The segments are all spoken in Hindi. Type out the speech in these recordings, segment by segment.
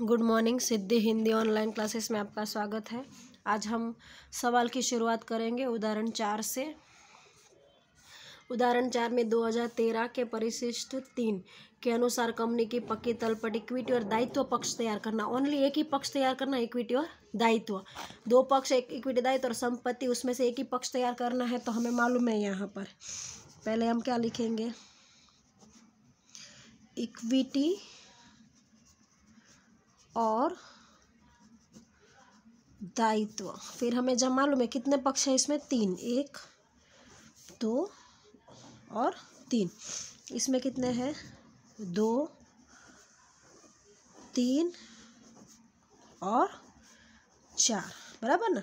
Good morning Siddhi Hindi online classes में आपका स्वागत है आज हम सवाल की शुरुआत करेंगे उदाहरण चार से उदाहरण चार में 2013 के परिशिष्ट तीन के अनुसार कंपनी की पक्की तलपट इक्विटी और दायित्व पक्ष तैयार करना ओनली एक ही पक्ष तैयार करना इक्विटी और दायित्व दो पक्ष एक इक्विटी दायित्व और संपत्ति उसमें से एक ही पक्ष तैयार करना है तो हमें मालूम है यहाँ पर पहले हम क्या लिखेंगे इक्विटी और दायित्व फिर हमें जब मालूम है कितने पक्ष है इसमें तीन एक दो और तीन इसमें कितने हैं दो तीन और चार बराबर ना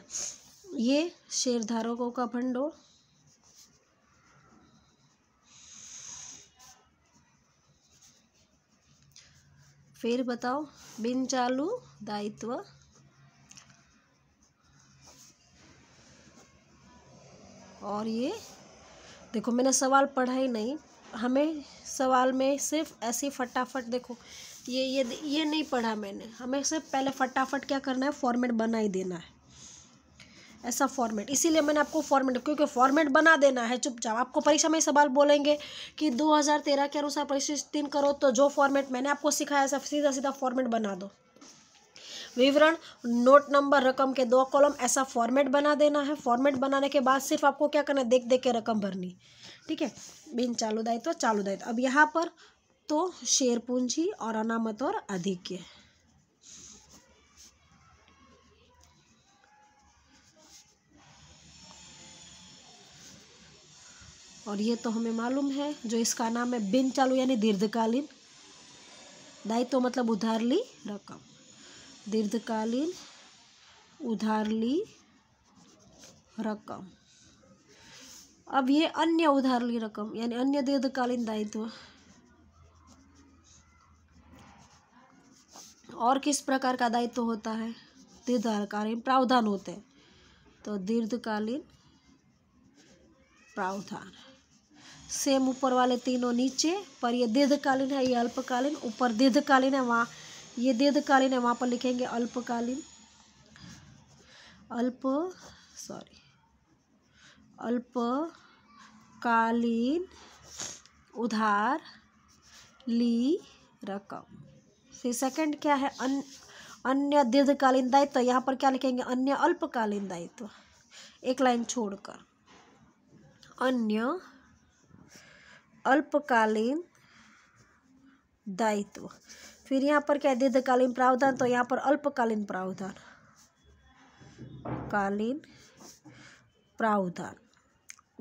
ये शेयरधारकों का भंडो फिर बताओ बिन चालू दायित्व और ये देखो मैंने सवाल पढ़ा ही नहीं हमें सवाल में सिर्फ ऐसे फटाफट देखो ये ये ये नहीं पढ़ा मैंने हमें सिर्फ पहले फटाफट क्या करना है फॉर्मेट बना ही देना है ऐसा फॉर्मेट इसीलिए मैंने आपको फॉर्मेट क्योंकि फॉर्मेट बना देना है चुपचाप आपको परीक्षा में सवाल बोलेंगे कि 2013 के अनुसार तीन करो तो जो फॉर्मेट मैंने आपको सिखाया सब सीधा सीधा फॉर्मेट बना दो विवरण नोट नंबर रकम के दो कॉलम ऐसा फॉर्मेट बना देना है फॉर्मेट बनाने के बाद सिर्फ आपको क्या करना है देख देख के रकम भरनी ठीक है बिन चालू दायित्व चालू दायित्व अब यहाँ पर तो शेर पूंजी और अनामत और अधिक और ये तो हमें मालूम है जो इसका नाम है बिन चालू यानी दीर्घकालीन दायित्व तो मतलब उधार ली रकम दीर्घकालीन उधार ली रकम अब ये अन्य उधार ली रकम यानी अन्य दीर्घकालीन दायित्व तो। और किस प्रकार का दायित्व तो होता है दीर्घकालीन प्रावधान होते हैं तो दीर्घकालीन प्रावधान सेम ऊपर वाले तीनों नीचे पर ये दीर्घकालीन है ये अल्पकालीन ऊपर दीर्घकालीन है वहाँ ये दीर्घकालीन है वहाँ पर लिखेंगे अल्पकालीन अल्प सॉरी अल्पकालीन उधार ली रकम फिर सेकंड क्या है अन, अन्य दीर्घकालीन दायित्व तो यहाँ पर क्या लिखेंगे अन्य अल्पकालीन दायित्व तो, एक लाइन छोड़कर अन्य अल्पकालीन दायित्व फिर यहाँ पर क्या दीर्घकालीन प्रावधान तो यहाँ पर अल्पकालीन प्रावधान कालीन प्रावधान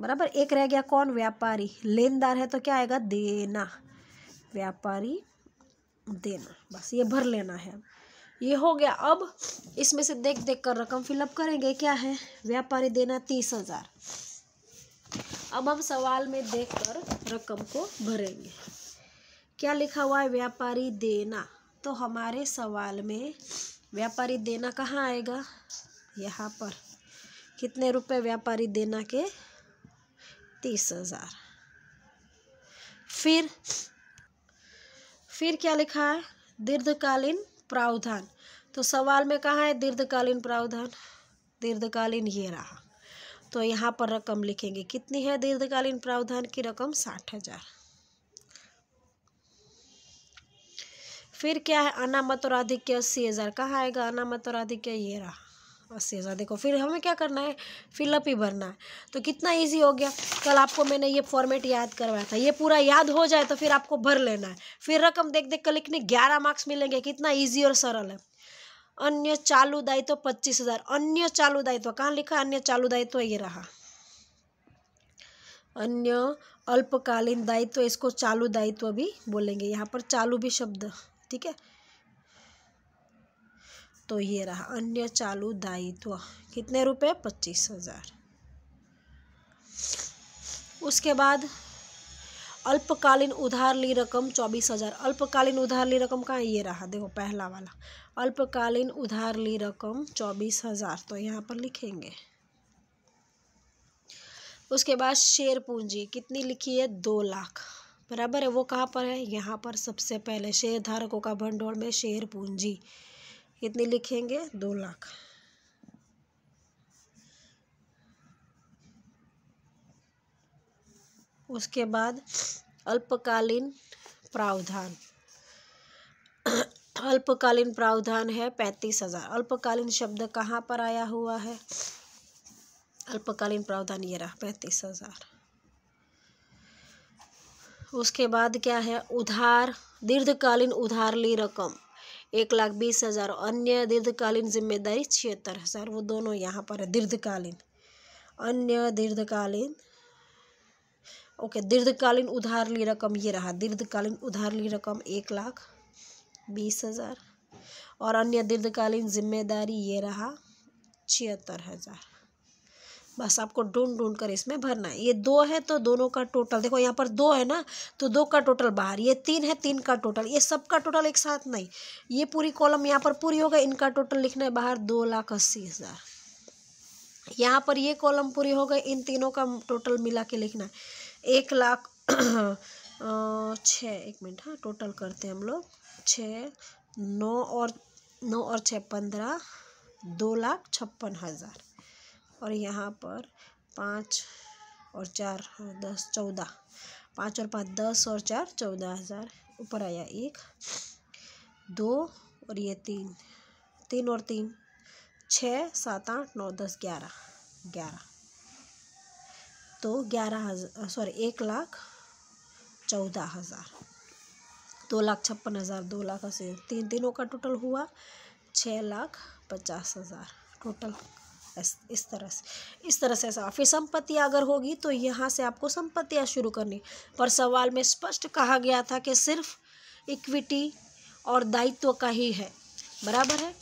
बराबर एक रह गया कौन व्यापारी लेनदार है तो क्या आएगा देना व्यापारी देना बस ये भर लेना है ये हो गया अब इसमें से देख देख कर रकम फिलअप करेंगे क्या है व्यापारी देना तीस हज़ार अब हम सवाल में देखकर रकम को भरेंगे क्या लिखा हुआ है व्यापारी देना तो हमारे सवाल में व्यापारी देना कहाँ आएगा यहाँ पर कितने रुपए व्यापारी देना के तीस हज़ार फिर फिर क्या लिखा है दीर्घकालीन प्रावधान तो सवाल में कहाँ है दीर्घकालीन प्रावधान दीर्घकालीन ये रहा तो यहाँ पर रकम लिखेंगे कितनी है दीर्घकालीन प्रावधान की रकम साठ हजार फिर क्या है अनामत और आधिक्य अस्सी हज़ार कहाँ आएगा अनामत और आधिक्य ये रहा अस्सी हज़ार देखो फिर हमें क्या करना है फिलअप ही भरना है तो कितना इजी हो गया कल आपको मैंने ये फॉर्मेट याद करवाया था ये पूरा याद हो जाए तो फिर आपको भर लेना है फिर रकम देख देख कर लिखनी ग्यारह मार्क्स मिलेंगे कितना ईजी और सरल है अन्य चालू दायित्व पच्चीस हजार अन्य चालू दायित्व कहाँ लिखा अन्य चालू दायित्व ये रहा अन्य अल्पकालीन दायित्व इसको चालू दायित्व भी बोलेंगे यहाँ पर चालू भी शब्द ठीक है तो ये रहा अन्य चालू दायित्व कितने रुपए पच्चीस हजार उसके बाद अल्पकालीन उधार ली रकम चौबीस हज़ार अल्पकालीन उधार ली रकम कहाँ ये रहा देखो पहला वाला अल्पकालीन उधार ली रकम चौबीस हज़ार तो यहाँ पर लिखेंगे उसके बाद शेयर पूंजी कितनी लिखी है दो लाख बराबर है वो कहाँ पर है यहाँ पर सबसे पहले शेयर धारकों का भंडोर में शेयर पूंजी कितनी लिखेंगे दो लाख उसके बाद अल्पकालीन प्रावधान अल्पकालीन प्रावधान है पैंतीस हज़ार अल्पकालीन शब्द कहाँ पर आया हुआ है अल्पकालीन प्रावधान ये रहा पैंतीस हज़ार उसके बाद क्या है उधार दीर्घकालीन उधार ली रकम एक लाख बीस हज़ार अन्य दीर्घकालीन जिम्मेदारी छिहत्तर हज़ार वो दोनों यहाँ पर है दीर्घकालीन अन्य दीर्घकालीन ओके दीर्घकालीन उधार ली रकम ये रहा दीर्घकालीन उधार ली रकम एक लाख बीस हज़ार और अन्य दीर्घकालीन जिम्मेदारी ये रहा छिहत्तर हज़ार बस आपको ढूंढ ढूंढ कर इसमें भरना है ये दो है तो दोनों का टोटल देखो यहाँ पर दो है ना तो दो का टोटल बाहर ये तीन है तीन का टोटल ये सब का टोटल एक साथ नहीं ये पूरी कॉलम यहाँ पर पूरी होगा इनका टोटल लिखना है बाहर दो लाख अस्सी हज़ार यहाँ पर ये कॉलम पूरे हो गए इन तीनों का टोटल मिला के लिखना है एक लाख छः एक मिनट हाँ टोटल करते हैं हम लोग छः नौ और नौ और छः पंद्रह दो लाख छप्पन हज़ार और यहाँ पर पाँच और चार हाँ, दस चौदह पाँच और पाँच दस और चार चौदह हज़ार ऊपर आया एक दो और ये तीन तीन और तीन छः सात आठ नौ दस ग्यारह ग्यारह तो ग्यारह हज़ार सॉरी एक लाख चौदह हज़ार दो लाख छप्पन हज़ार दो लाख अस्सी तीन दिनों का टोटल हुआ छः लाख पचास हज़ार टोटल इस तरह से इस तरह से ऐसा फिर संपत्ति अगर होगी तो यहाँ से आपको संपत्तियाँ शुरू करनी पर सवाल में स्पष्ट कहा गया था कि सिर्फ इक्विटी और दायित्व का ही है बराबर है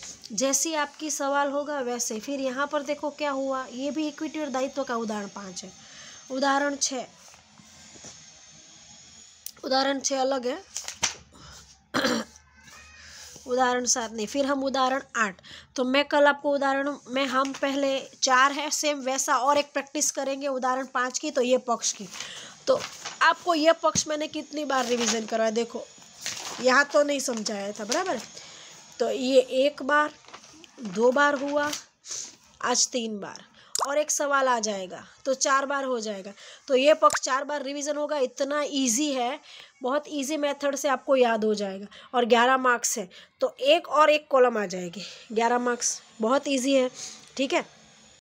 जैसी आपकी सवाल होगा वैसे फिर यहाँ पर देखो क्या हुआ ये भी इक्विटी और दायित्व का उदाहरण पाँच है उदाहरण छ उदाहरण छः अलग है उदाहरण सात नहीं फिर हम उदाहरण आठ तो मैं कल आपको उदाहरण में हम पहले चार है सेम वैसा और एक प्रैक्टिस करेंगे उदाहरण पाँच की तो ये पक्ष की तो आपको ये पक्ष मैंने कितनी बार रिवीजन करवाया देखो यहाँ तो नहीं समझाया था बराबर तो ये एक बार दो बार हुआ आज तीन बार और एक सवाल आ जाएगा तो चार बार हो जाएगा तो ये पक्ष चार बार रिवीजन होगा इतना इजी है बहुत इजी मेथड से आपको याद हो जाएगा और ग्यारह मार्क्स है तो एक और एक कॉलम आ जाएगी ग्यारह मार्क्स बहुत इजी है ठीक है